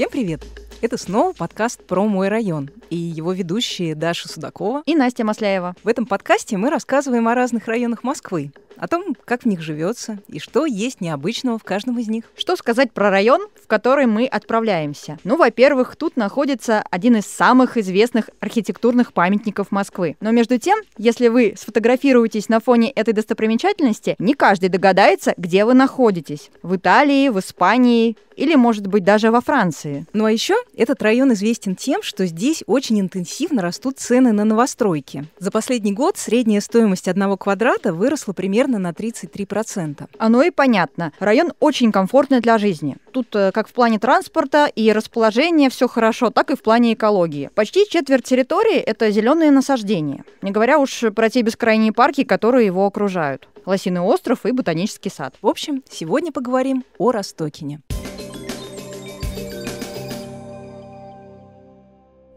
Всем привет! Это снова подкаст про мой район и его ведущие Даша Судакова и Настя Масляева. В этом подкасте мы рассказываем о разных районах Москвы, о том, как в них живется и что есть необычного в каждом из них. Что сказать про район, в который мы отправляемся? Ну, во-первых, тут находится один из самых известных архитектурных памятников Москвы. Но между тем, если вы сфотографируетесь на фоне этой достопримечательности, не каждый догадается, где вы находитесь. В Италии, в Испании или, может быть, даже во Франции. Ну а еще этот район известен тем, что здесь очень очень интенсивно растут цены на новостройки. За последний год средняя стоимость одного квадрата выросла примерно на 33%. Оно и понятно. Район очень комфортный для жизни. Тут э, как в плане транспорта и расположения все хорошо, так и в плане экологии. Почти четверть территории – это зеленые насаждения. Не говоря уж про те бескрайние парки, которые его окружают. Лосиный остров и ботанический сад. В общем, сегодня поговорим о Ростокине.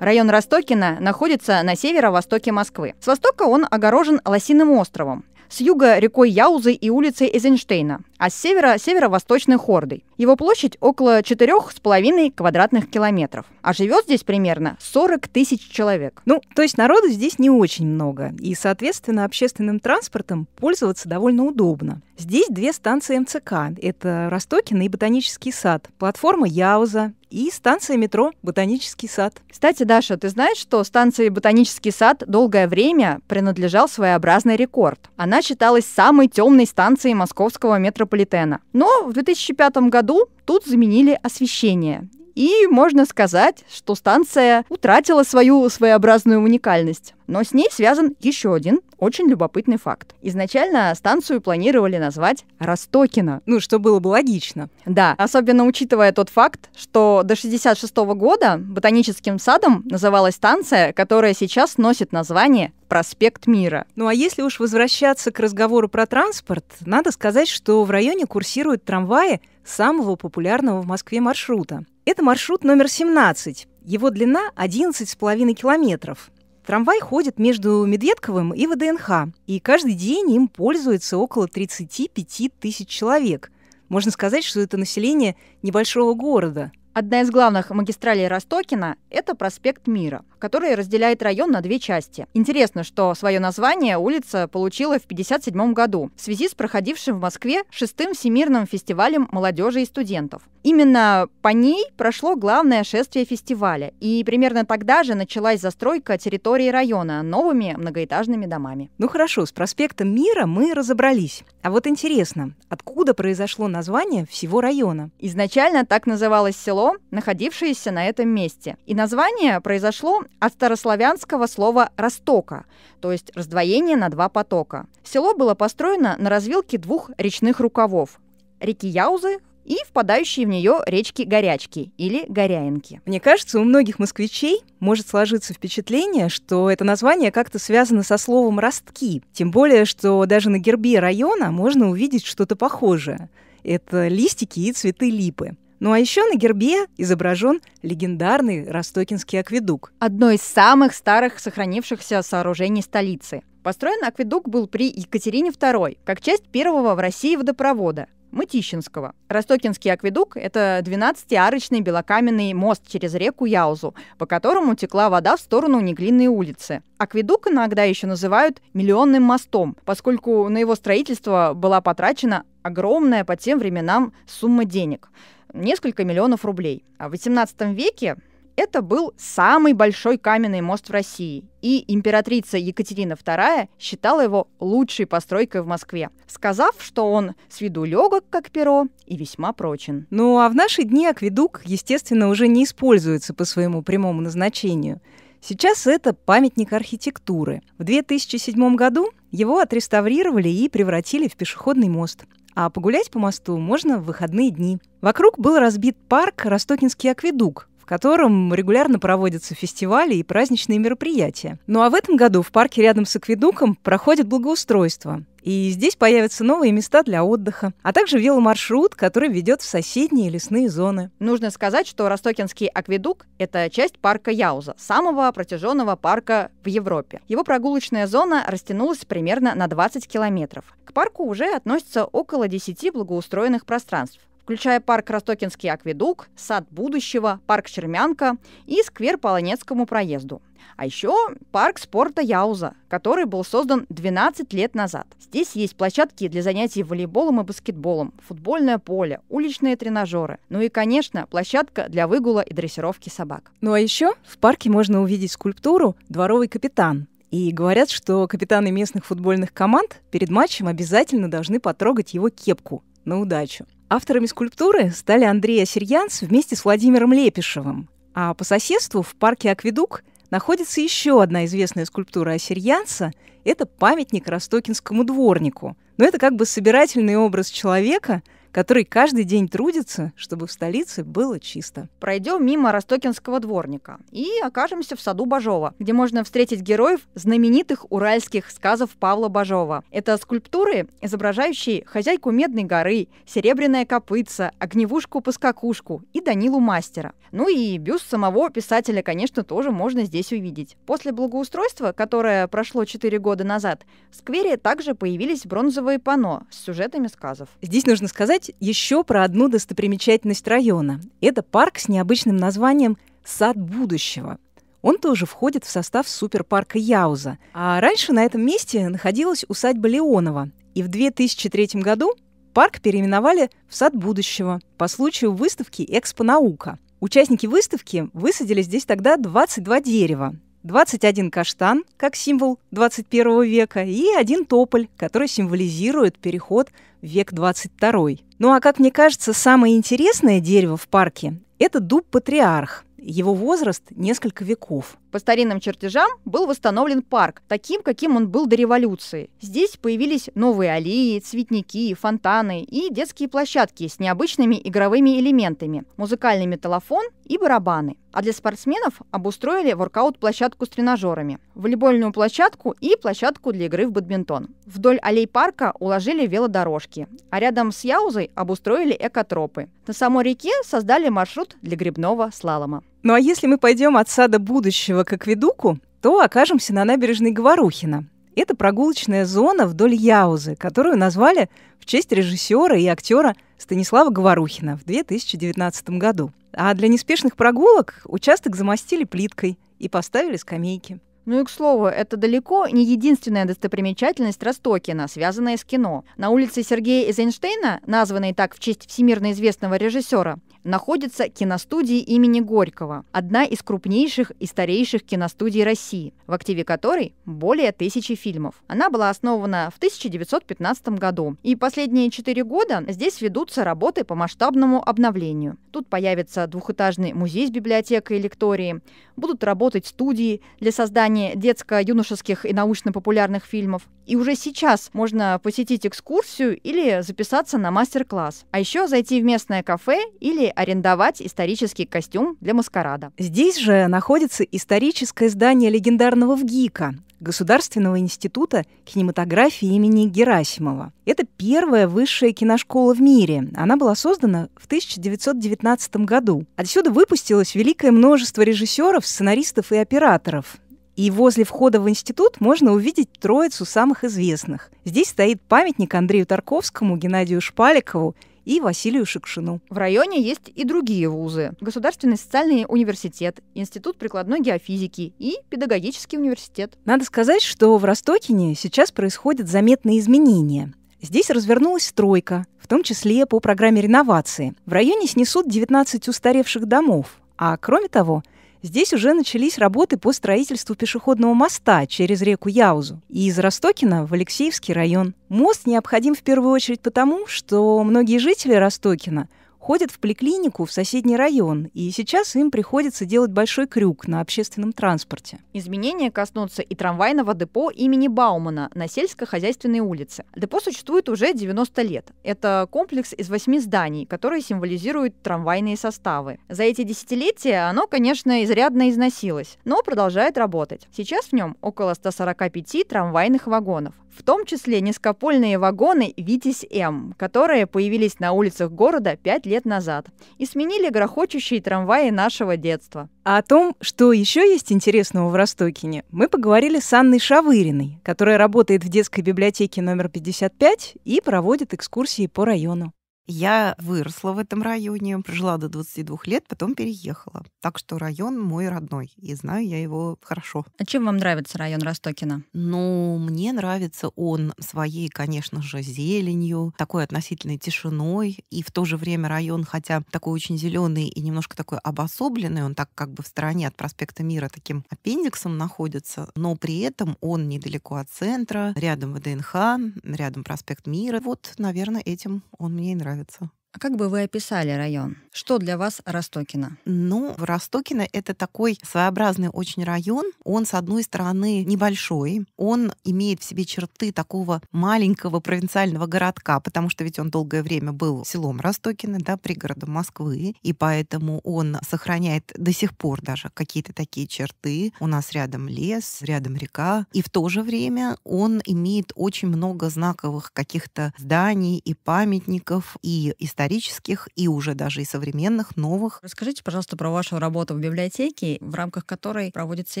Район Ростокина находится на северо-востоке Москвы. С востока он огорожен Лосиным островом, с юга рекой Яузы и улицей Эйзенштейна а с севера – северо-восточной Хордой. Его площадь около 4,5 квадратных километров. А живет здесь примерно 40 тысяч человек. Ну, то есть народу здесь не очень много. И, соответственно, общественным транспортом пользоваться довольно удобно. Здесь две станции МЦК. Это Ростокина и Ботанический сад. Платформа Яуза, и станция метро «Ботанический сад». Кстати, Даша, ты знаешь, что станция «Ботанический сад» долгое время принадлежал своеобразный рекорд. Она считалась самой темной станцией московского метрополитена метрополитена. Но в 2005 году тут заменили освещение. И можно сказать, что станция утратила свою своеобразную уникальность. Но с ней связан еще один очень любопытный факт. Изначально станцию планировали назвать Ростокино. Ну, что было бы логично. Да, особенно учитывая тот факт, что до 66 года ботаническим садом называлась станция, которая сейчас носит название проспект Мира. Ну а если уж возвращаться к разговору про транспорт, надо сказать, что в районе курсируют трамваи самого популярного в Москве маршрута. Это маршрут номер 17. Его длина 11,5 километров. Трамвай ходит между Медведковым и ВДНХ, и каждый день им пользуется около 35 тысяч человек. Можно сказать, что это население небольшого города – Одна из главных магистралей Ростокина – это проспект Мира, который разделяет район на две части. Интересно, что свое название улица получила в 1957 году в связи с проходившим в Москве шестым Всемирным фестивалем молодежи и студентов. Именно по ней прошло главное шествие фестиваля, и примерно тогда же началась застройка территории района новыми многоэтажными домами. Ну хорошо, с проспектом Мира мы разобрались. А вот интересно, откуда произошло название всего района? Изначально так называлось село село, находившееся на этом месте. И название произошло от старославянского слова «ростока», то есть раздвоение на два потока. Село было построено на развилке двух речных рукавов – реки Яузы, и впадающие в нее речки Горячки или Горяинки. Мне кажется, у многих москвичей может сложиться впечатление, что это название как-то связано со словом «ростки». Тем более, что даже на гербе района можно увидеть что-то похожее. Это листики и цветы липы. Ну а еще на гербе изображен легендарный Ростокинский акведук. Одно из самых старых сохранившихся сооружений столицы. Построен акведук был при Екатерине II, как часть первого в России водопровода, Мытищинского. Ростокинский акведук – это 12-арочный белокаменный мост через реку Яузу, по которому текла вода в сторону Неглинной улицы. Акведук иногда еще называют «миллионным мостом», поскольку на его строительство была потрачена огромная по тем временам сумма денег – несколько миллионов рублей. А в 18 веке это был самый большой каменный мост в России, и императрица Екатерина II считала его лучшей постройкой в Москве, сказав, что он с виду легок, как перо, и весьма прочен. Ну а в наши дни акведук, естественно, уже не используется по своему прямому назначению. Сейчас это памятник архитектуры. В 2007 году его отреставрировали и превратили в пешеходный мост а погулять по мосту можно в выходные дни. Вокруг был разбит парк «Ростокинский акведук», в котором регулярно проводятся фестивали и праздничные мероприятия. Ну а в этом году в парке рядом с акведуком проходит благоустройство. И здесь появятся новые места для отдыха, а также веломаршрут, который ведет в соседние лесные зоны. Нужно сказать, что Ростокинский акведук – это часть парка Яуза, самого протяженного парка в Европе. Его прогулочная зона растянулась примерно на 20 километров. К парку уже относятся около 10 благоустроенных пространств, включая парк Ростокинский акведук, сад будущего, парк Чермянка и сквер по Полонецкому проезду. А еще парк спорта Яуза, который был создан 12 лет назад. Здесь есть площадки для занятий волейболом и баскетболом, футбольное поле, уличные тренажеры, ну и, конечно, площадка для выгула и дрессировки собак. Ну а еще в парке можно увидеть скульптуру «Дворовый капитан», и говорят, что капитаны местных футбольных команд перед матчем обязательно должны потрогать его кепку на удачу. Авторами скульптуры стали Андрей Асерьянц вместе с Владимиром Лепишевым. А по соседству в парке Акведук находится еще одна известная скульптура Асерьянца – это памятник ростокинскому дворнику. Но это как бы собирательный образ человека – который каждый день трудится, чтобы в столице было чисто. Пройдем мимо Ростокинского дворника и окажемся в саду Бажова, где можно встретить героев знаменитых уральских сказов Павла Бажова. Это скульптуры, изображающие хозяйку Медной горы, Серебряная копытца, Огневушку-поскакушку и Данилу Мастера. Ну и бюст самого писателя, конечно, тоже можно здесь увидеть. После благоустройства, которое прошло 4 года назад, в сквере также появились бронзовые пано с сюжетами сказов. Здесь нужно сказать, рассказать еще про одну достопримечательность района. Это парк с необычным названием «Сад будущего». Он тоже входит в состав суперпарка Яуза. А раньше на этом месте находилась усадьба Леонова. И в 2003 году парк переименовали в «Сад будущего» по случаю выставки «Экспонаука». Участники выставки высадили здесь тогда 22 дерева, 21 каштан, как символ 21 века, и один тополь, который символизирует переход в век 22. Ну а как мне кажется, самое интересное дерево в парке – это дуб-патриарх. Его возраст – несколько веков. По старинным чертежам был восстановлен парк, таким, каким он был до революции. Здесь появились новые аллеи, цветники, фонтаны и детские площадки с необычными игровыми элементами, музыкальный металлофон и барабаны. А для спортсменов обустроили воркаут-площадку с тренажерами, волейбольную площадку и площадку для игры в бадминтон. Вдоль аллей парка уложили велодорожки, а рядом с Яузой обустроили экотропы. На самой реке создали маршрут для грибного слалома. Ну а если мы пойдем от сада будущего к акведуку, то окажемся на набережной Говорухина. Это прогулочная зона вдоль Яузы, которую назвали в честь режиссера и актера Станислава Говорухина в 2019 году. А для неспешных прогулок участок замостили плиткой и поставили скамейки. Ну и к слову, это далеко не единственная достопримечательность Ростокина, связанная с кино. На улице Сергея Эйзенштейна, названной так в честь всемирно известного режиссера, находится киностудия имени Горького, одна из крупнейших и старейших киностудий России, в активе которой более тысячи фильмов. Она была основана в 1915 году, и последние четыре года здесь ведутся работы по масштабному обновлению. Тут появится двухэтажный музей с библиотекой и лекторией, будут работать студии для создания детско-юношеских и научно-популярных фильмов, и уже сейчас можно посетить экскурсию или записаться на мастер-класс. А еще зайти в местное кафе или арендовать исторический костюм для маскарада. Здесь же находится историческое здание легендарного ВГИКа, Государственного института кинематографии имени Герасимова. Это первая высшая киношкола в мире. Она была создана в 1919 году. Отсюда выпустилось великое множество режиссеров, сценаристов и операторов. И возле входа в институт можно увидеть троицу самых известных. Здесь стоит памятник Андрею Тарковскому, Геннадию Шпаликову и Василию Шикшину. В районе есть и другие вузы. Государственный социальный университет, Институт прикладной геофизики и Педагогический университет. Надо сказать, что в Ростокине сейчас происходят заметные изменения. Здесь развернулась стройка, в том числе по программе реновации. В районе снесут 19 устаревших домов. А кроме того, Здесь уже начались работы по строительству пешеходного моста через реку Яузу и из Ростокина в Алексеевский район. Мост необходим в первую очередь потому, что многие жители Ростокина – ходят в поликлинику в соседний район, и сейчас им приходится делать большой крюк на общественном транспорте. Изменения коснутся и трамвайного депо имени Баумана на сельскохозяйственной улице. Депо существует уже 90 лет. Это комплекс из восьми зданий, которые символизируют трамвайные составы. За эти десятилетия оно, конечно, изрядно износилось, но продолжает работать. Сейчас в нем около 145 трамвайных вагонов в том числе низкопольные вагоны «Витязь-М», которые появились на улицах города пять лет назад и сменили грохочущие трамваи нашего детства. А о том, что еще есть интересного в Ростокине, мы поговорили с Анной Шавыриной, которая работает в детской библиотеке номер 55 и проводит экскурсии по району. Я выросла в этом районе, прожила до 22 лет, потом переехала. Так что район мой родной, и знаю я его хорошо. А чем вам нравится район Ростокина? Ну, мне нравится он своей, конечно же, зеленью, такой относительной тишиной, и в то же время район, хотя такой очень зеленый и немножко такой обособленный, он так как бы в стороне от проспекта Мира таким аппендиксом находится, но при этом он недалеко от центра, рядом ВДНХ, рядом проспект Мира. Вот, наверное, этим он мне и нравится. co? А как бы вы описали район? Что для вас Ростокина? Ну, Ростокина — это такой своеобразный очень район. Он, с одной стороны, небольшой. Он имеет в себе черты такого маленького провинциального городка, потому что ведь он долгое время был селом Ростокина, да, пригородом Москвы, и поэтому он сохраняет до сих пор даже какие-то такие черты. У нас рядом лес, рядом река. И в то же время он имеет очень много знаковых каких-то зданий и памятников, и исторических исторических и уже даже и современных, новых. Расскажите, пожалуйста, про вашу работу в библиотеке, в рамках которой проводятся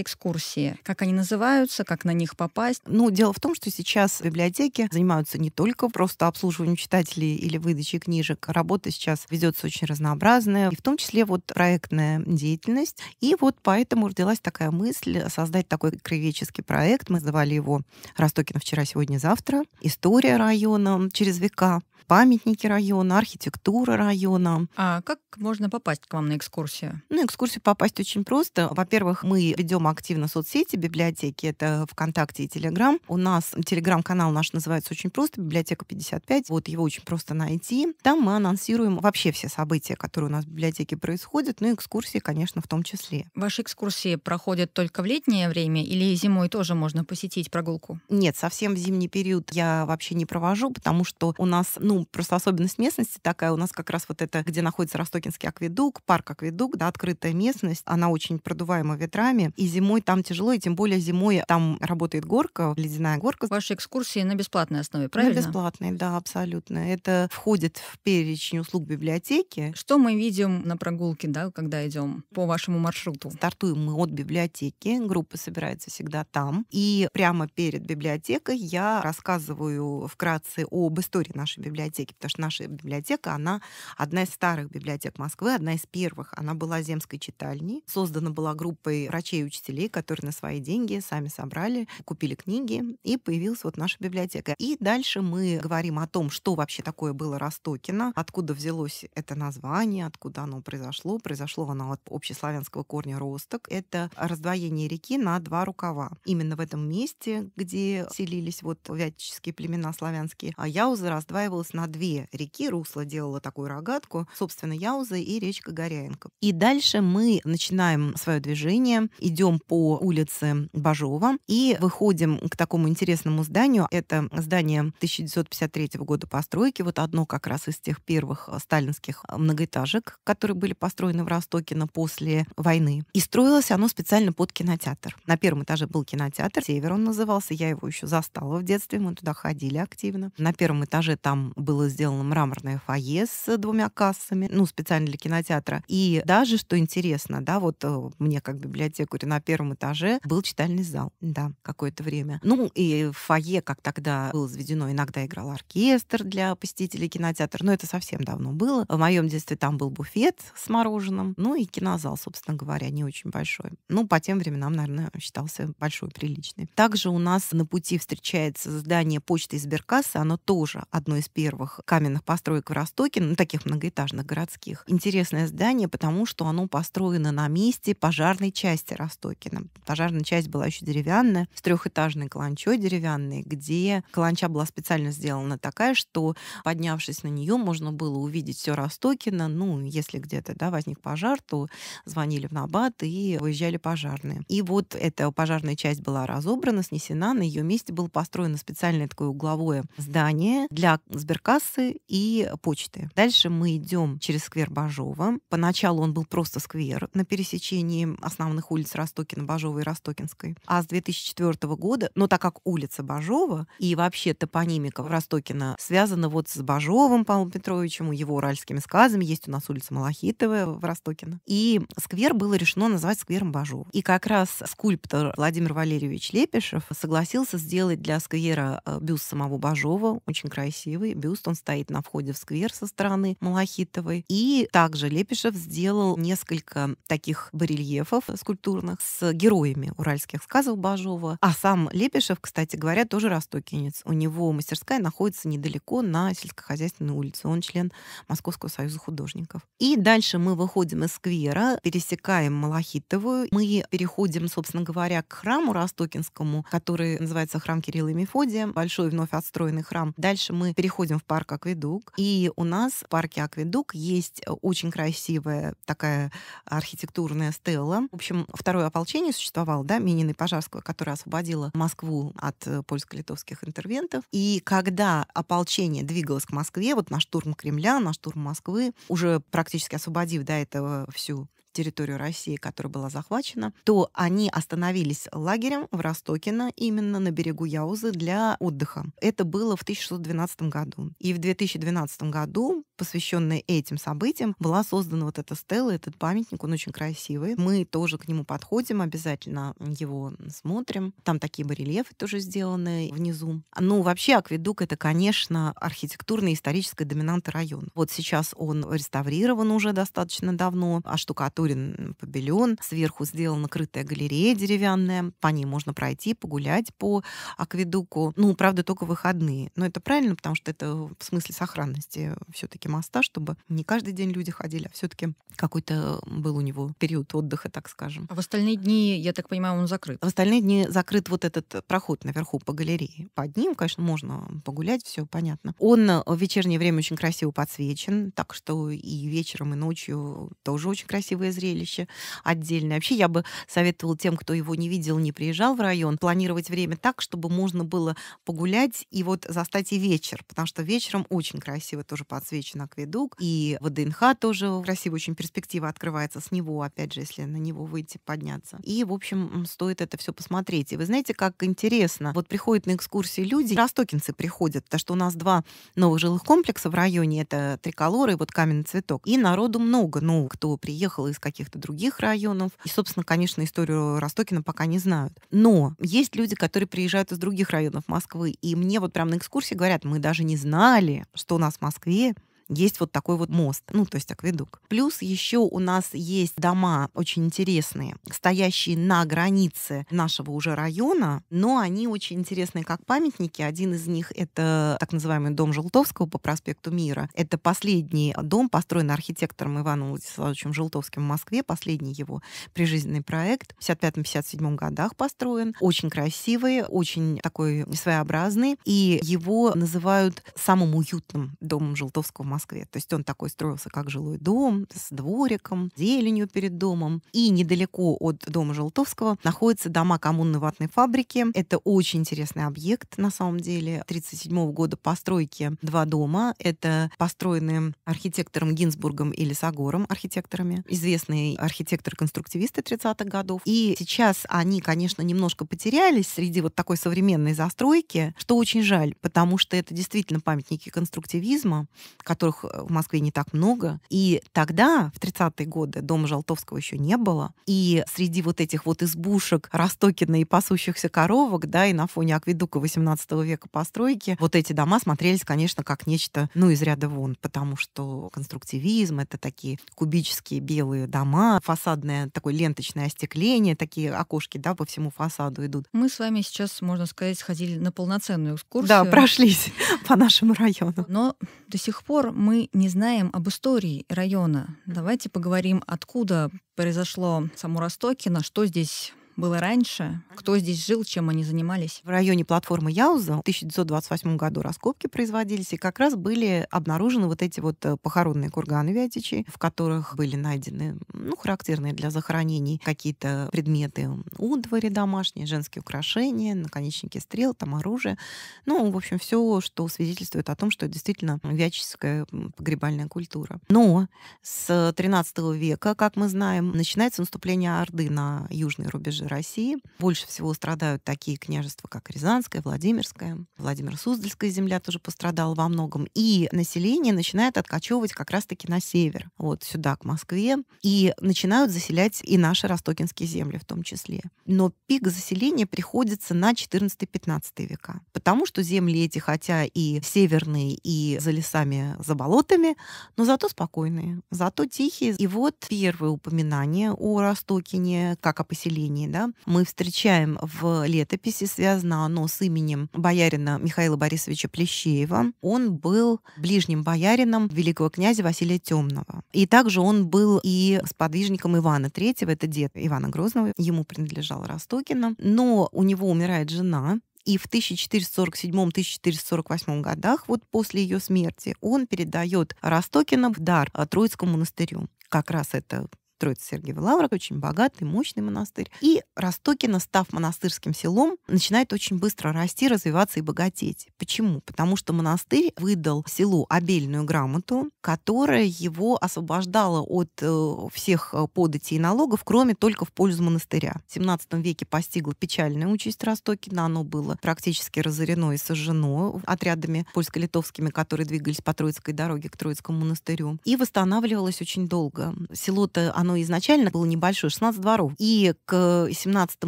экскурсии. Как они называются, как на них попасть? Ну, дело в том, что сейчас библиотеки занимаются не только просто обслуживанием читателей или выдачей книжек. Работа сейчас ведется очень разнообразная, и в том числе вот проектная деятельность. И вот поэтому родилась такая мысль создать такой краеведческий проект. Мы называли его «Ростокин вчера, сегодня, завтра. История района через века» памятники района, архитектура района. А как можно попасть к вам на экскурсию? На ну, экскурсию попасть очень просто. Во-первых, мы ведем активно соцсети библиотеки, это ВКонтакте и Телеграм. У нас Телеграм-канал наш называется очень просто, библиотека 55, вот его очень просто найти. Там мы анонсируем вообще все события, которые у нас в библиотеке происходят, ну и экскурсии, конечно, в том числе. Ваши экскурсии проходят только в летнее время или зимой тоже можно посетить прогулку? Нет, совсем в зимний период я вообще не провожу, потому что у нас, ну, ну, просто особенность местности такая. У нас как раз вот это, где находится Ростокинский акведук, парк акведук, да, открытая местность, она очень продуваема ветрами, и зимой там тяжело, и тем более зимой там работает горка, ледяная горка. Ваши экскурсии на бесплатной основе, правильно? На бесплатной, да, абсолютно. Это входит в перечень услуг библиотеки. Что мы видим на прогулке, да, когда идем по вашему маршруту? Стартуем мы от библиотеки, группа собирается всегда там, и прямо перед библиотекой я рассказываю вкратце об истории нашей библиотеки, библиотеки, потому что наша библиотека, она одна из старых библиотек Москвы, одна из первых. Она была земской читальней, создана была группой врачей и учителей, которые на свои деньги сами собрали, купили книги, и появилась вот наша библиотека. И дальше мы говорим о том, что вообще такое было Ростокино, откуда взялось это название, откуда оно произошло. Произошло оно от общеславянского корня Росток. Это раздвоение реки на два рукава. Именно в этом месте, где селились вот вятические племена славянские, а Яуза раздваивалась на две реки русло делала такую рогатку, собственно, Яуза и речка Горяенко. И дальше мы начинаем свое движение, идем по улице Бажова и выходим к такому интересному зданию. Это здание 1953 года постройки, вот одно как раз из тех первых э, сталинских э, многоэтажек, которые были построены в Ростокино после войны. И строилось оно специально под кинотеатр. На первом этаже был кинотеатр, «Север» он назывался, я его еще застала в детстве, мы туда ходили активно. На первом этаже там было сделано мраморное фойе с э, двумя кассами, ну, специально для кинотеатра. И даже, что интересно, да, вот э, мне как библиотекарю на первом этаже был читальный зал, да, какое-то время. Ну, и в фойе, как тогда было заведено, иногда играл оркестр для посетителей кинотеатра, но это совсем давно было. В моем детстве там был буфет с мороженым, ну и кинозал, собственно говоря, не очень большой. Ну, по тем временам, наверное, считался большой, приличный. Также у нас на пути встречается здание почты Сберкассы, оно тоже одно из первых первых каменных построек в Ростоке, ну, таких многоэтажных городских. Интересное здание, потому что оно построено на месте пожарной части Ростокина. Пожарная часть была еще деревянная, с трехэтажной каланчой деревянной, где каланча была специально сделана такая, что, поднявшись на нее, можно было увидеть все Ростокина. Ну, если где-то да, возник пожар, то звонили в набат и выезжали пожарные. И вот эта пожарная часть была разобрана, снесена, на ее месте было построено специальное такое угловое здание для сбер сберкассы и почты. Дальше мы идем через сквер Бажова. Поначалу он был просто сквер на пересечении основных улиц Ростокина, Бажова и Ростокинской. А с 2004 года, но так как улица Бажова и вообще топонимика Ростокина связана вот с Бажовым Павлом Петровичем, его уральскими сказами, есть у нас улица Малахитовая в Ростокино. И сквер было решено назвать сквером Бажова. И как раз скульптор Владимир Валерьевич Лепешев согласился сделать для сквера э, бюст самого Бажова, очень красивый, бюст бюст, он стоит на входе в сквер со стороны Малахитовой. И также Лепишев сделал несколько таких барельефов скульптурных с героями уральских сказов Бажова. А сам Лепишев, кстати говоря, тоже ростокинец. У него мастерская находится недалеко на сельскохозяйственной улице. Он член Московского союза художников. И дальше мы выходим из сквера, пересекаем Малахитовую. Мы переходим, собственно говоря, к храму Ростокинскому, который называется храм Кирилла и Мефодия. Большой вновь отстроенный храм. Дальше мы переходим в парк Акведук. И у нас в парке Акведук есть э, очень красивая такая архитектурная стела. В общем, второе ополчение существовало, да, Минина и Пожарского, которое освободило Москву от э, польско-литовских интервентов. И когда ополчение двигалось к Москве, вот на штурм Кремля, на штурм Москвы, уже практически освободив до этого всю территорию России, которая была захвачена, то они остановились лагерем в Ростокино, именно на берегу Яузы, для отдыха. Это было в 1612 году. И в 2012 году, посвященная этим событиям, была создана вот эта стела, этот памятник, он очень красивый. Мы тоже к нему подходим, обязательно его смотрим. Там такие барельефы тоже сделаны внизу. Ну, вообще, Акведук — это, конечно, архитектурная и историческая доминанта района. Вот сейчас он реставрирован уже достаточно давно, а штукатур культурен павильон. Сверху сделана крытая галерея деревянная. По ней можно пройти, погулять по акведуку. Ну, правда, только выходные. Но это правильно, потому что это в смысле сохранности все-таки моста, чтобы не каждый день люди ходили, а все-таки какой-то был у него период отдыха, так скажем. А в остальные дни, я так понимаю, он закрыт? В остальные дни закрыт вот этот проход наверху по галерее. Под ним, конечно, можно погулять, все понятно. Он в вечернее время очень красиво подсвечен, так что и вечером, и ночью тоже очень красивые красивое зрелище отдельное. Вообще я бы советовала тем, кто его не видел, не приезжал в район, планировать время так, чтобы можно было погулять и вот застать и вечер, потому что вечером очень красиво тоже подсвечен акведук, и ВДНХ тоже красиво, очень перспектива открывается с него, опять же, если на него выйти, подняться. И, в общем, стоит это все посмотреть. И вы знаете, как интересно, вот приходят на экскурсии люди, ростокинцы приходят, то что у нас два новых жилых комплекса в районе, это Триколор и вот Каменный цветок. И народу много, ну, кто приехал из каких-то других районов. И, собственно, конечно, историю Ростокина пока не знают. Но есть люди, которые приезжают из других районов Москвы. И мне вот прям на экскурсии говорят, мы даже не знали, что у нас в Москве есть вот такой вот мост, ну, то есть акведук. Плюс еще у нас есть дома очень интересные, стоящие на границе нашего уже района, но они очень интересные как памятники. Один из них — это так называемый дом Желтовского по проспекту Мира. Это последний дом, построенный архитектором Иваном Владиславовичем Желтовским в Москве, последний его прижизненный проект. В 55-57 годах построен. Очень красивый, очень такой своеобразный. И его называют самым уютным домом Желтовского в Москве Москве. То есть он такой строился, как жилой дом, с двориком, зеленью перед домом. И недалеко от дома Желтовского находятся дома коммунной ватной фабрики. Это очень интересный объект, на самом деле. 1937 года постройки два дома. Это построены архитектором Гинзбургом и Лесогором, архитекторами. Известные архитектор конструктивисты 30-х годов. И сейчас они, конечно, немножко потерялись среди вот такой современной застройки, что очень жаль, потому что это действительно памятники конструктивизма, которые которых э, в Москве не так много. И тогда, в 30-е годы, дома Жолтовского еще не было. И среди вот этих вот избушек Ростокина и пасущихся коровок, да, и на фоне акведука 18 века постройки, вот эти дома смотрелись, конечно, как нечто, ну, из ряда вон, потому что конструктивизм — это такие кубические белые дома, фасадное такое ленточное остекление, такие окошки, да, по всему фасаду идут. Мы с вами сейчас, можно сказать, сходили на полноценную экскурсию. Да, прошлись по нашему району. Но до сих пор мы не знаем об истории района. Давайте поговорим, откуда произошло само Ростокино, что здесь было раньше, кто здесь жил, чем они занимались. В районе платформы Яуза в 1928 году раскопки производились, и как раз были обнаружены вот эти вот э, похоронные курганы Вятичей, в которых были найдены, ну, характерные для захоронений какие-то предметы удвари домашние, женские украшения, наконечники стрел, там оружие. Ну, в общем, все, что свидетельствует о том, что действительно вятическая погребальная культура. Но с 13 века, как мы знаем, начинается наступление Орды на южные рубежи России. Больше всего страдают такие княжества, как Рязанское, Владимирское. Владимир-Суздальская земля тоже пострадала во многом. И население начинает откачевывать как раз-таки на север, вот сюда, к Москве. И начинают заселять и наши ростокинские земли в том числе. Но пик заселения приходится на 14-15 века. Потому что земли эти, хотя и северные, и за лесами, за болотами, но зато спокойные, зато тихие. И вот первое упоминание о Ростокине как о поселении да, мы встречаем в летописи, связано оно с именем боярина Михаила Борисовича Плещеева. Он был ближним боярином великого князя Василия Темного. И также он был и сподвижником Ивана Третьего, это дед Ивана Грозного, ему принадлежал Ростокина. Но у него умирает жена, и в 1447-1448 годах, вот после ее смерти, он передает Ростокина в дар Троицкому монастырю как раз это строится Сергиева Лавра, очень богатый, мощный монастырь. И Ростокино, став монастырским селом, начинает очень быстро расти, развиваться и богатеть. Почему? Потому что монастырь выдал селу обельную грамоту, которая его освобождала от э, всех э, податей и налогов, кроме только в пользу монастыря. В 17 веке постигла печальная участь Ростокина, оно было практически разорено и сожжено отрядами польско-литовскими, которые двигались по Троицкой дороге к Троицкому монастырю. И восстанавливалось очень долго. Село-то, оно оно изначально было небольшое, 16 дворов. И к 17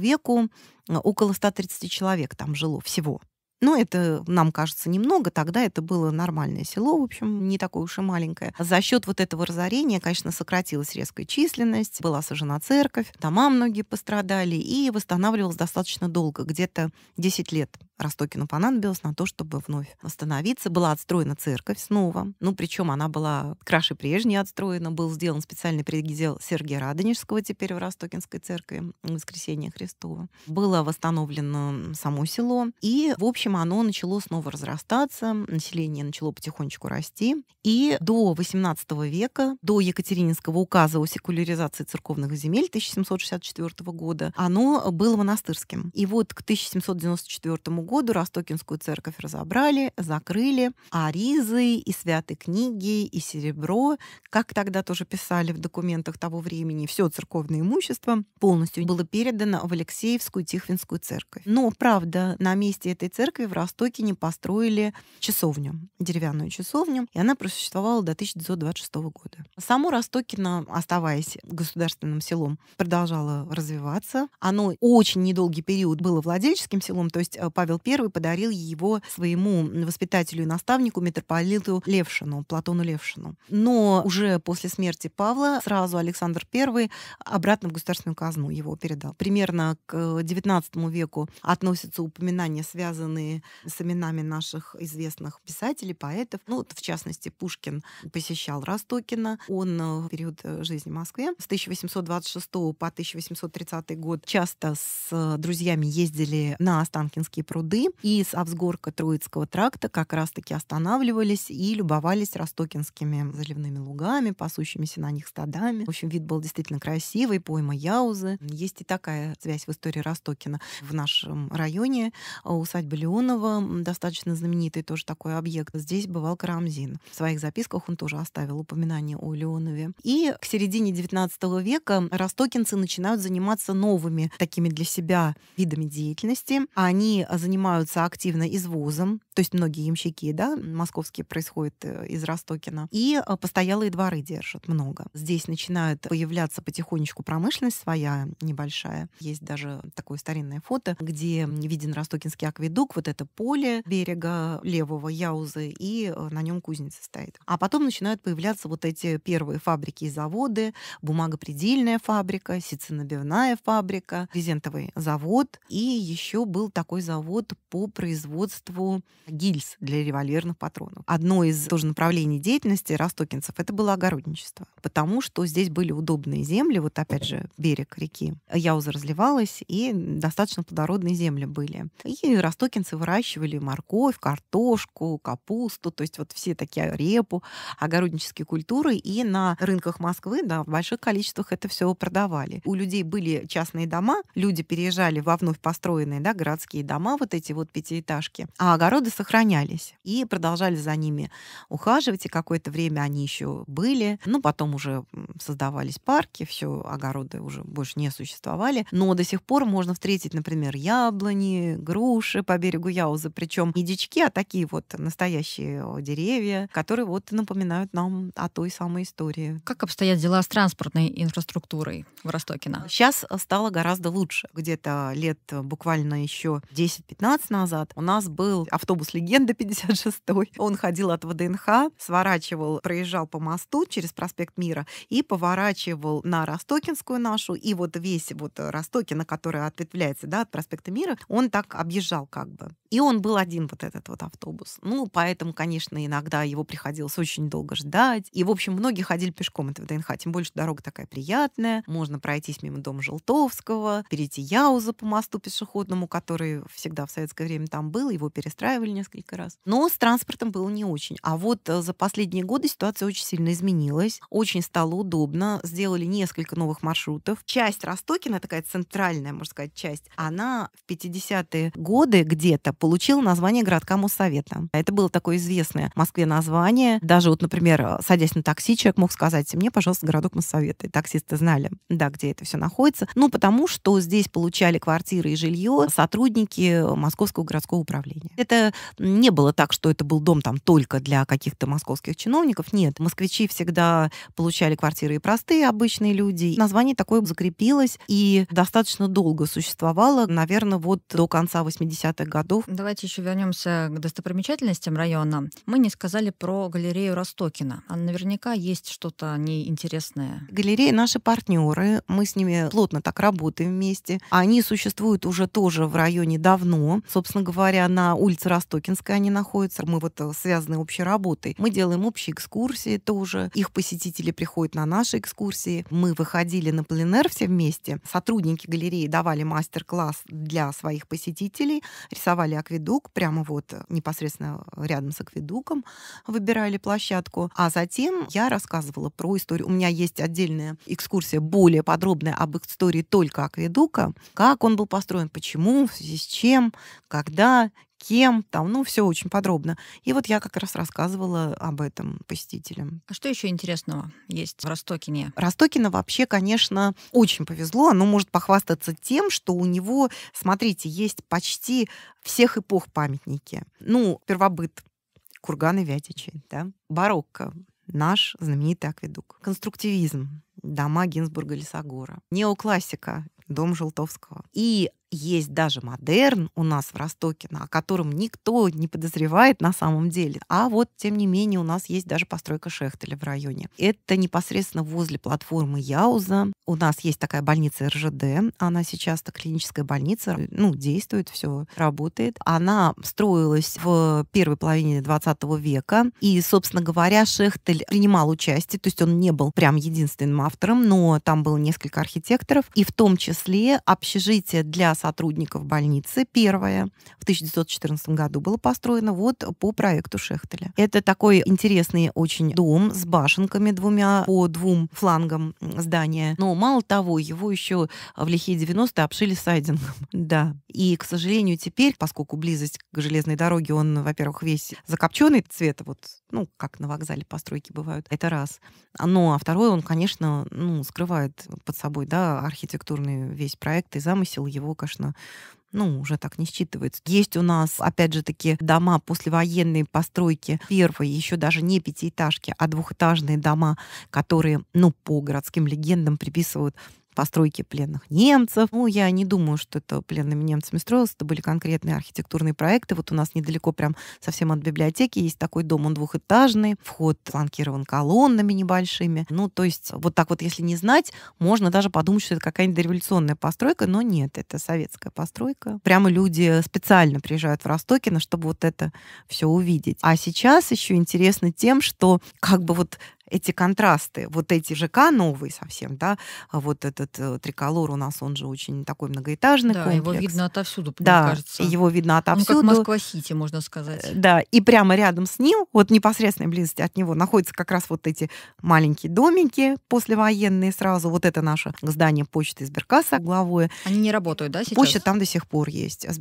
веку э, около 130 человек там жило всего. Но ну, это, нам кажется, немного. Тогда это было нормальное село, в общем, не такое уж и маленькое. За счет вот этого разорения, конечно, сократилась резкая численность, была сожжена церковь, дома многие пострадали, и восстанавливалось достаточно долго, где-то 10 лет Ростокину понадобилось на то, чтобы вновь восстановиться. Была отстроена церковь снова. Ну, причем она была краше прежней отстроена. Был сделан специальный предел Сергея Радонежского теперь в Ростокинской церкви Воскресения Христова. Было восстановлено само село. И, в общем, оно начало снова разрастаться. Население начало потихонечку расти. И до XVIII века, до Екатерининского указа о секуляризации церковных земель 1764 года, оно было монастырским. И вот к 1794 году году Ростокинскую церковь разобрали, закрыли, а ризы и святые книги, и серебро, как тогда тоже писали в документах того времени, все церковное имущество полностью было передано в Алексеевскую Тихвинскую церковь. Но, правда, на месте этой церкви в Ростоке не построили часовню, деревянную часовню, и она просуществовала до 1926 года. Само Ростокино, оставаясь государственным селом, продолжало развиваться. Оно очень недолгий период было владельческим селом, то есть э, Павел Павел I подарил его своему воспитателю и наставнику, митрополиту Левшину, Платону Левшину. Но уже после смерти Павла сразу Александр I обратно в государственную казну его передал. Примерно к XIX веку относятся упоминания, связанные с именами наших известных писателей, поэтов. Ну, вот, в частности, Пушкин посещал Ростокина. Он э, в период э, жизни в Москве с 1826 по 1830 год часто с э, друзьями ездили на Останкинские пруды пруды и с Авсгорка Троицкого тракта как раз-таки останавливались и любовались ростокинскими заливными лугами, пасущимися на них стадами. В общем, вид был действительно красивый, пойма Яузы. Есть и такая связь в истории Ростокина. В нашем районе э, усадьба Леонова, достаточно знаменитый тоже такой объект. Здесь бывал Карамзин. В своих записках он тоже оставил упоминание о Леонове. И к середине XIX века ростокинцы начинают заниматься новыми такими для себя видами деятельности. Они занимаются нанимаются активно из вузом, то есть многие ямщики, да, московские происходят э, из Ростокина, и э, постоялые дворы держат много. Здесь начинает появляться потихонечку промышленность своя небольшая. Есть даже такое старинное фото, где виден Ростокинский акведук, вот это поле берега левого Яузы, и э, на нем кузница стоит. А потом начинают появляться вот эти первые фабрики и заводы, бумагопредельная фабрика, сицинобивная фабрика, брезентовый завод, и еще был такой завод работу по производству гильз для револьверных патронов. Одно из тоже направлений деятельности ростокинцев — это было огородничество, потому что здесь были удобные земли, вот опять же берег реки Яуза разливалась, и достаточно плодородные земли были. И ростокинцы выращивали морковь, картошку, капусту, то есть вот все такие репу, огороднические культуры, и на рынках Москвы, да, в больших количествах это все продавали. У людей были частные дома, люди переезжали во вновь построенные, да, городские дома, вот эти вот пятиэтажки. А огороды сохранялись и продолжали за ними ухаживать, и какое-то время они еще были. Ну, потом уже создавались парки, все, огороды уже больше не существовали. Но до сих пор можно встретить, например, яблони, груши по берегу Яузы, причем не дички, а такие вот настоящие деревья, которые вот напоминают нам о той самой истории. Как обстоят дела с транспортной инфраструктурой в Ростокино? Сейчас э, стало гораздо лучше. Где-то лет э, буквально еще 10-15 15 назад у нас был автобус легенда 56 Он ходил от ВДНХ, сворачивал, проезжал по мосту через проспект Мира и поворачивал на Ростокинскую нашу. И вот весь вот э, Ростокина, который ответвляется да, от проспекта Мира, он так объезжал как бы. И он был один, вот этот вот автобус. Ну, поэтому, конечно, иногда его приходилось очень долго ждать. И, в общем, многие ходили пешком это в ВДНХ. Тем более, что дорога такая приятная. Можно пройтись мимо дома Желтовского, перейти Яуза по мосту пешеходному, который всегда в советское время там был. Его перестраивали несколько раз. Но с транспортом было не очень. А вот э, за последние годы ситуация очень сильно изменилась. Очень стало удобно. Сделали несколько новых маршрутов. Часть Ростокина, такая центральная, можно сказать, часть, она в 50-е годы где-то получил название городка Моссовета. Это было такое известное в Москве название. Даже вот, например, э, садясь на такси, человек мог сказать, мне, пожалуйста, городок Моссовета. И таксисты знали, да, где это все находится. Ну, потому что здесь получали квартиры и жилье сотрудники э, Московского городского управления. Это не было так, что это был дом там только для каких-то московских чиновников. Нет, москвичи всегда получали квартиры и простые обычные люди. Название такое закрепилось и достаточно долго существовало, наверное, вот до конца 80-х годов Давайте еще вернемся к достопримечательностям района. Мы не сказали про галерею Ростокина. А наверняка есть что-то неинтересное. ней Галереи наши партнеры. Мы с ними плотно так работаем вместе. Они существуют уже тоже в районе давно. Собственно говоря, на улице Ростокинской они находятся. Мы вот э, связаны общей работой. Мы делаем общие экскурсии тоже. Их посетители приходят на наши экскурсии. Мы выходили на пленер все вместе. Сотрудники галереи давали мастер-класс для своих посетителей, рисовали акведук, прямо вот э, непосредственно рядом с акведуком выбирали площадку. А затем я рассказывала про историю. У меня есть отдельная экскурсия, более подробная об истории только акведука, как он был построен, почему, в связи с чем, когда кем там, ну, все очень подробно. И вот я как раз рассказывала об этом посетителям. А что еще интересного есть в Ростокине? Ростокина вообще, конечно, очень повезло. Оно может похвастаться тем, что у него, смотрите, есть почти всех эпох памятники. Ну, первобыт, курганы Вятичи, да, барокко, наш знаменитый акведук, конструктивизм, дома Гинзбурга Лесогора, неоклассика, дом Желтовского. И есть даже модерн у нас в Ростоке, о котором никто не подозревает на самом деле. А вот, тем не менее, у нас есть даже постройка Шехтеля в районе. Это непосредственно возле платформы Яуза. У нас есть такая больница РЖД. Она сейчас-то клиническая больница. Ну, действует, все работает. Она строилась в первой половине 20 века. И, собственно говоря, Шехтель принимал участие. То есть он не был прям единственным автором, но там было несколько архитекторов. И в том числе общежитие для сотрудников больницы. первая в 1914 году было построено вот по проекту Шехтеля. Это такой интересный очень дом с башенками двумя по двум флангам здания. Но мало того, его еще в лихие 90-е обшили сайдингом. Да. И, к сожалению, теперь, поскольку близость к железной дороге, он, во-первых, весь закопченный цвет, вот, ну, как на вокзале постройки бывают, это раз. Ну, а второе, он, конечно, ну, скрывает под собой, да, архитектурный весь проект и замысел его, конечно, ну, уже так не считывается. Есть у нас, опять же таки, дома послевоенные постройки, первые, еще даже не пятиэтажки, а двухэтажные дома, которые, ну, по городским легендам приписывают постройки пленных немцев. Ну, я не думаю, что это пленными немцами строилось. Это были конкретные архитектурные проекты. Вот у нас недалеко прям совсем от библиотеки есть такой дом, он двухэтажный. Вход фланкирован колоннами небольшими. Ну, то есть вот так вот, если не знать, можно даже подумать, что это какая-нибудь дореволюционная постройка, но нет, это советская постройка. Прямо люди специально приезжают в Ростокино, чтобы вот это все увидеть. А сейчас еще интересно тем, что как бы вот эти контрасты, вот эти ЖК новые совсем, да, а вот этот э, триколор у нас, он же очень такой многоэтажный да, комплекс. его видно отовсюду, да, мне кажется. его видно ну, отовсюду. Он как Москва-Сити, можно сказать. Э, да, и прямо рядом с ним, вот непосредственной близости от него, находятся как раз вот эти маленькие домики послевоенные сразу. Вот это наше здание почты Сберкасса угловое. Они не работают, да, сейчас? Почта там до сих пор есть. А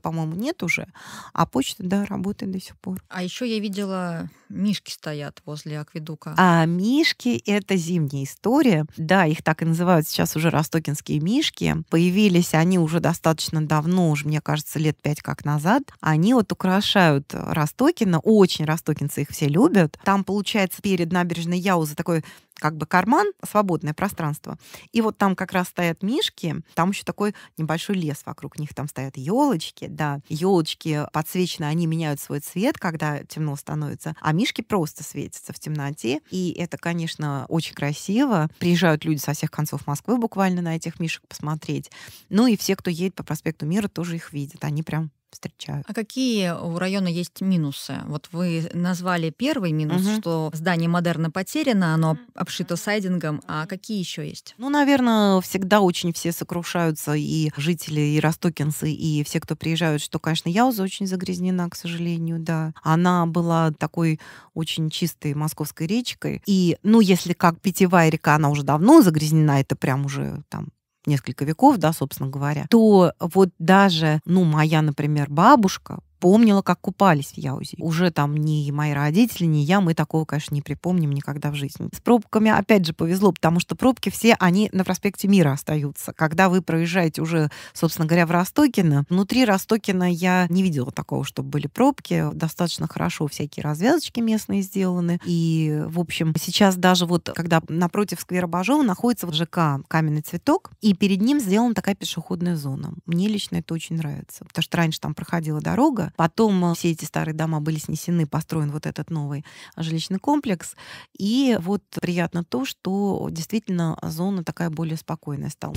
по-моему, нет уже, а почта, да, работает до сих пор. А еще я видела, мишки стоят возле акведука. А, а мишки — это зимняя история. Да, их так и называют сейчас уже ростокинские мишки. Появились они уже достаточно давно, уже, мне кажется, лет пять как назад. Они вот украшают э, Ростокина. Очень ростокинцы их все любят. Там, получается, перед набережной Яузы такой как бы карман, свободное пространство. И вот там как раз стоят мишки, там еще такой небольшой лес вокруг них, там стоят елочки, да, елочки подсвечены, они меняют свой цвет, когда темно становится, а мишки просто светятся в темноте, и это, конечно, очень красиво. Приезжают люди со всех концов Москвы буквально на этих мишек посмотреть. Ну и все, кто едет по проспекту Мира, тоже их видят, они прям встречают. А какие у района есть минусы? Вот вы назвали первый минус, угу. что здание модерна потеряно, оно обшито сайдингом. А какие еще есть? Ну, наверное, всегда очень все сокрушаются и жители, и ростокинцы, и все, кто приезжают, что, конечно, Яуза очень загрязнена, к сожалению, да. Она была такой очень чистой московской речкой. И, ну, если как питьевая река, она уже давно загрязнена, это прям уже там несколько веков, да, собственно говоря, то вот даже, ну, моя, например, бабушка, помнила, как купались в Яузе. Уже там ни мои родители, ни я, мы такого, конечно, не припомним никогда в жизни. С пробками, опять же, повезло, потому что пробки все, они на проспекте Мира остаются. Когда вы проезжаете уже, собственно говоря, в Ростокино, внутри Ростокина я не видела такого, чтобы были пробки. Достаточно хорошо всякие развязочки местные сделаны. И, в общем, сейчас даже вот, когда напротив сквера Бажова находится ЖК «Каменный цветок», и перед ним сделана такая пешеходная зона. Мне лично это очень нравится, потому что раньше там проходила дорога, Потом э, все эти старые дома были снесены, построен вот этот новый э, жилищный комплекс. И вот приятно то, что действительно зона такая более спокойная стала.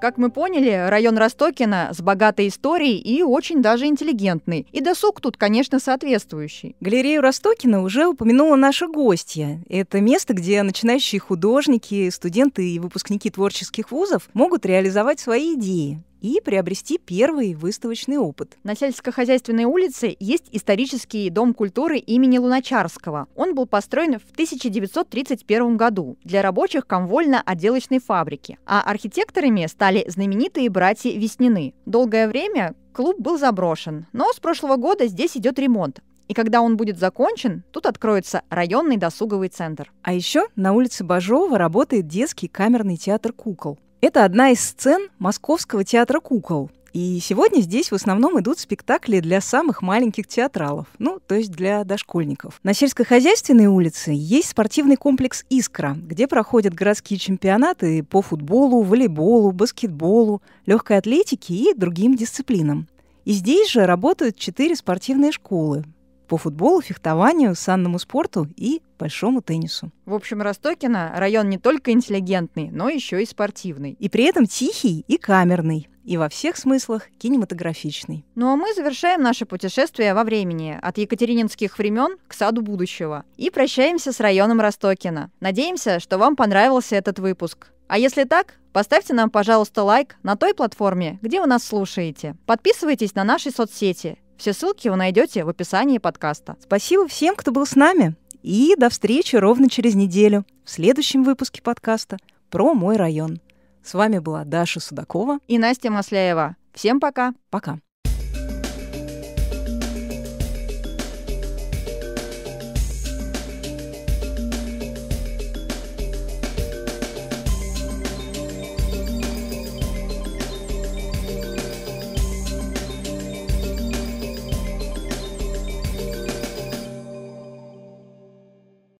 Как мы поняли, район Ростокина с богатой историей и очень даже интеллигентный. И досуг тут, конечно, соответствующий. Галерею Ростокина уже упомянула наша гостья. Это место, где начинающие художники, студенты и выпускники творческих вузов могут реализовать свои идеи и приобрести первый выставочный опыт. На сельскохозяйственной улице есть исторический дом культуры имени Луначарского. Он был построен в 1931 году для рабочих комвольно-отделочной фабрики, а архитекторами стали знаменитые братья Веснины. Долгое время клуб был заброшен, но с прошлого года здесь идет ремонт, и когда он будет закончен, тут откроется районный досуговый центр. А еще на улице Бажова работает детский камерный театр кукол. Это одна из сцен Московского театра кукол. И сегодня здесь в основном идут спектакли для самых маленьких театралов, ну, то есть для дошкольников. На сельскохозяйственной улице есть спортивный комплекс «Искра», где проходят городские чемпионаты по футболу, волейболу, баскетболу, легкой атлетике и другим дисциплинам. И здесь же работают четыре спортивные школы, по футболу, фехтованию, санному спорту и большому теннису. В общем, Ростокина район не только интеллигентный, но еще и спортивный. И при этом тихий и камерный и во всех смыслах кинематографичный. Ну а мы завершаем наше путешествие во времени от екатерининских времен к саду будущего и прощаемся с районом Ростокина. Надеемся, что вам понравился этот выпуск. А если так, поставьте нам, пожалуйста, лайк на той платформе, где вы нас слушаете. Подписывайтесь на наши соцсети все ссылки вы найдете в описании подкаста. Спасибо всем, кто был с нами. И до встречи ровно через неделю в следующем выпуске подкаста про мой район. С вами была Даша Судакова и Настя Масляева. Всем пока. Пока.